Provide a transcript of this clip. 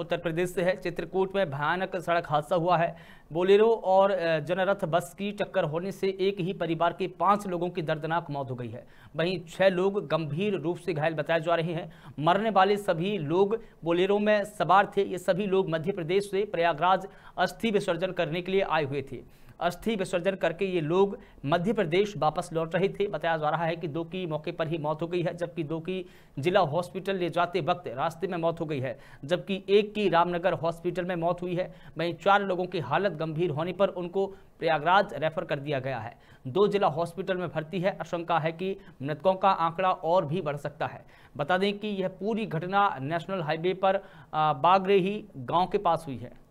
उत्तर प्रदेश से है चित्रकूट में भयानक सड़क हादसा हुआ है बोलेरो और जनरथ बस की टक्कर होने से एक ही परिवार के पांच लोगों की दर्दनाक मौत हो गई है वहीं छह लोग गंभीर रूप से घायल बताए जा रहे हैं मरने वाले सभी लोग बोलेरो में सवार थे ये सभी लोग मध्य प्रदेश से प्रयागराज अस्थि विसर्जन करने के लिए आए हुए थे अस्थि विसर्जन करके ये लोग मध्य प्रदेश वापस लौट रहे थे बताया जा रहा है कि दो की मौके पर ही मौत हो गई है जबकि दो की जिला हॉस्पिटल ले जाते वक्त रास्ते में मौत हो गई है जबकि एक की रामनगर हॉस्पिटल में मौत हुई है वहीं चार लोगों की हालत गंभीर होने पर उनको प्रयागराज रेफर कर दिया गया है दो जिला हॉस्पिटल में भर्ती है आशंका है कि मृतकों का आंकड़ा और भी बढ़ सकता है बता दें कि यह पूरी घटना नेशनल हाईवे पर बागरेही गांव के पास हुई है